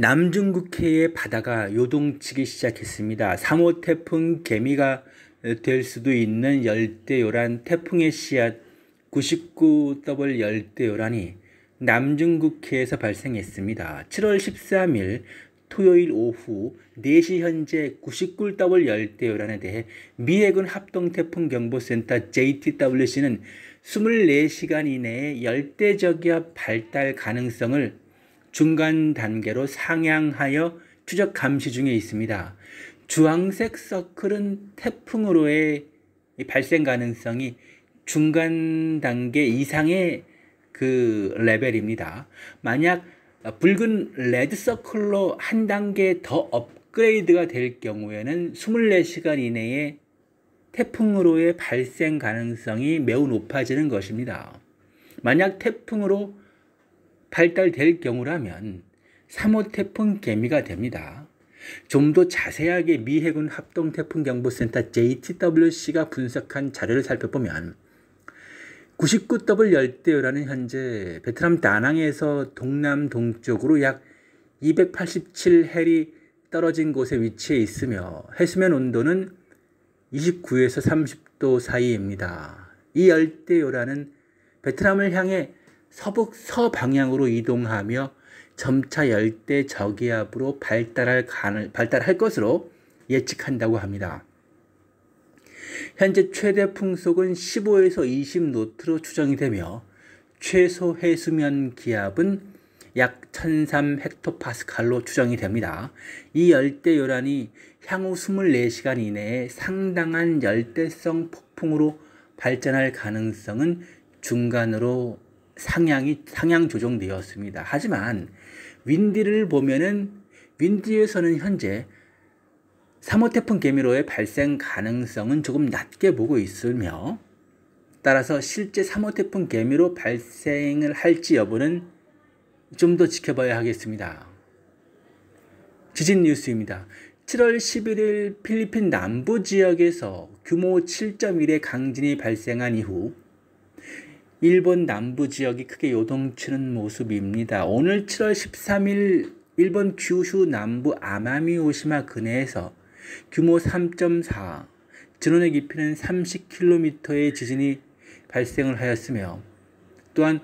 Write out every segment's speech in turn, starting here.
남중국해의 바다가 요동치기 시작했습니다. 3호 태풍 개미가 될 수도 있는 열대요란 태풍의 씨앗 99W 열대요란이 남중국해에서 발생했습니다. 7월 13일 토요일 오후 4시 현재 99W 열대요란에 대해 미해군 합동태풍경보센터 JTWC는 24시간 이내에 열대저기압 발달 가능성을 중간 단계로 상향하여 추적 감시 중에 있습니다. 주황색 서클은 태풍으로의 발생 가능성이 중간 단계 이상의 그 레벨입니다. 만약 붉은 레드 서클로 한 단계 더 업그레이드가 될 경우에는 24시간 이내에 태풍으로의 발생 가능성이 매우 높아지는 것입니다. 만약 태풍으로 발달될 경우라면 3호 태풍 개미가 됩니다. 좀 더 자세하게 미 해군 합동 태풍 경보센터 JTWC가 분석한 자료를 살펴보면 99W 열대요라는 현재 베트남 다낭에서 동남 동쪽으로 약 287해리 떨어진 곳에 위치해 있으며 해수면 온도는 29에서 30도 사이입니다. 이 열대요라는 베트남을 향해 서북서 방향으로 이동하며 점차 열대 저기압으로 발달할, 가능, 발달할 것으로 예측한다고 합니다. 현재 최대 풍속은 15에서 20노트로 추정이 되며 최소 해수면 기압은 약 1003헥토파스칼로 추정이 됩니다. 이 열대 요란이 향후 24시간 이내에 상당한 열대성 폭풍으로 발전할 가능성은 중간으로 상향이 상향 조정되었습니다. 하지만 윈디를 보면은 윈디에서는 현재 3호 태풍 개미로의 발생 가능성은 조금 낮게 보고 있으며 따라서 실제 3호 태풍 개미로 발생을 할지 여부는 좀 더 지켜봐야 하겠습니다. 지진 뉴스입니다. 7월 11일 필리핀 남부 지역에서 규모 7.1의 강진이 발생한 이후 일본 남부 지역이 크게 요동치는 모습입니다. 오늘 7월 13일 일본 규슈 남부 아마미 오시마 근해에서 규모 3.4, 진원의 깊이는 30km의 지진이 발생을 하였으며 또한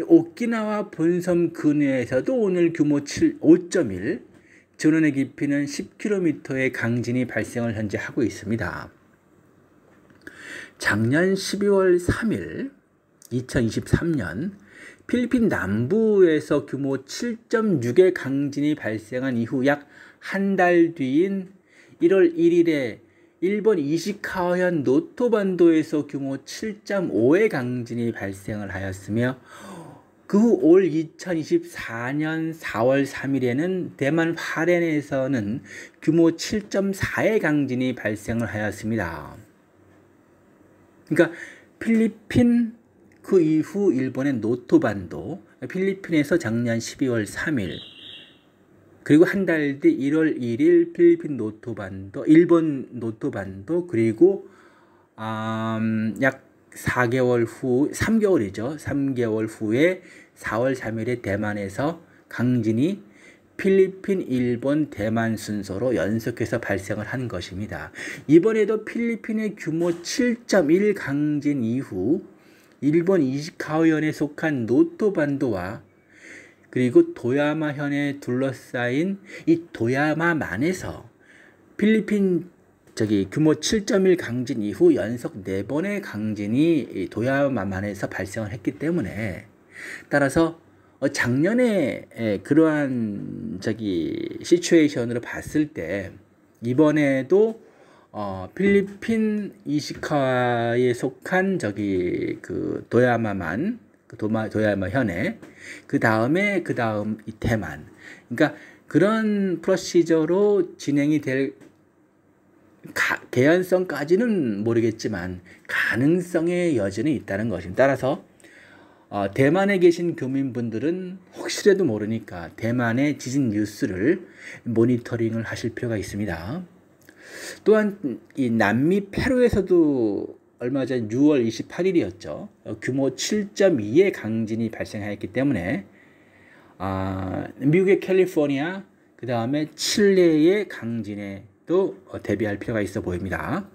오키나와 본섬 근해에서도 오늘 규모 7, 5.1, 진원의 깊이는 10km의 강진이 발생을 현재 하고 있습니다. 작년 12월 3일 2023년 필리핀 남부에서 규모 7.6의 강진이 발생한 이후 약 한 달 뒤인 1월 1일에 일본 이시카와현 노토반도에서 규모 7.5의 강진이 발생을 하였으며 그 후 올 2024년 4월 3일에는 대만 화롄에서는 규모 7.4의 강진이 발생을 하였습니다. 그러니까 필리핀 그 이후 일본의 노토반도 필리핀에서 작년 12월 3일 그리고 한 달 뒤 1월 1일 필리핀 노토반도 일본 노토반도 그리고 음, 약 4개월 후 3개월이죠. 3개월 후에 4월 3일에 대만에서 강진이 필리핀, 일본, 대만 순서로 연속해서 발생을 한 것입니다. 이번에도 필리핀의 규모 7.1 강진 이후 일본 이시카와현에 속한 노토반도와 그리고 도야마현에 둘러싸인 이 도야마만에서 필리핀 저기 규모 7.1 강진 이후 연속 네번의 강진이 도야마만에서 발생을 했기 때문에 따라서 어, 작년에 그러한 저기 시츄에이션으로 봤을 때 이번에도 어, 필리핀 이시카와에 속한 저기 그 도야마만 그 도마 도야마 현에 그 다음에 그 다음 이태만 그러니까 그런 프로시저로 진행이 될 가, 개연성까지는 모르겠지만 가능성의 여지는 있다는 것입니다. 따라서 어, 대만에 계신 교민분들은 혹시라도 모르니까 대만의 지진 뉴스를 모니터링을 하실 필요가 있습니다. 또한 이 남미 페루에서도 얼마 전 6월 28일이었죠. 어, 규모 7.2의 강진이 발생하였기 때문에 아, 미국의 캘리포니아 그 다음에 칠레의 강진에도 어, 대비할 필요가 있어 보입니다.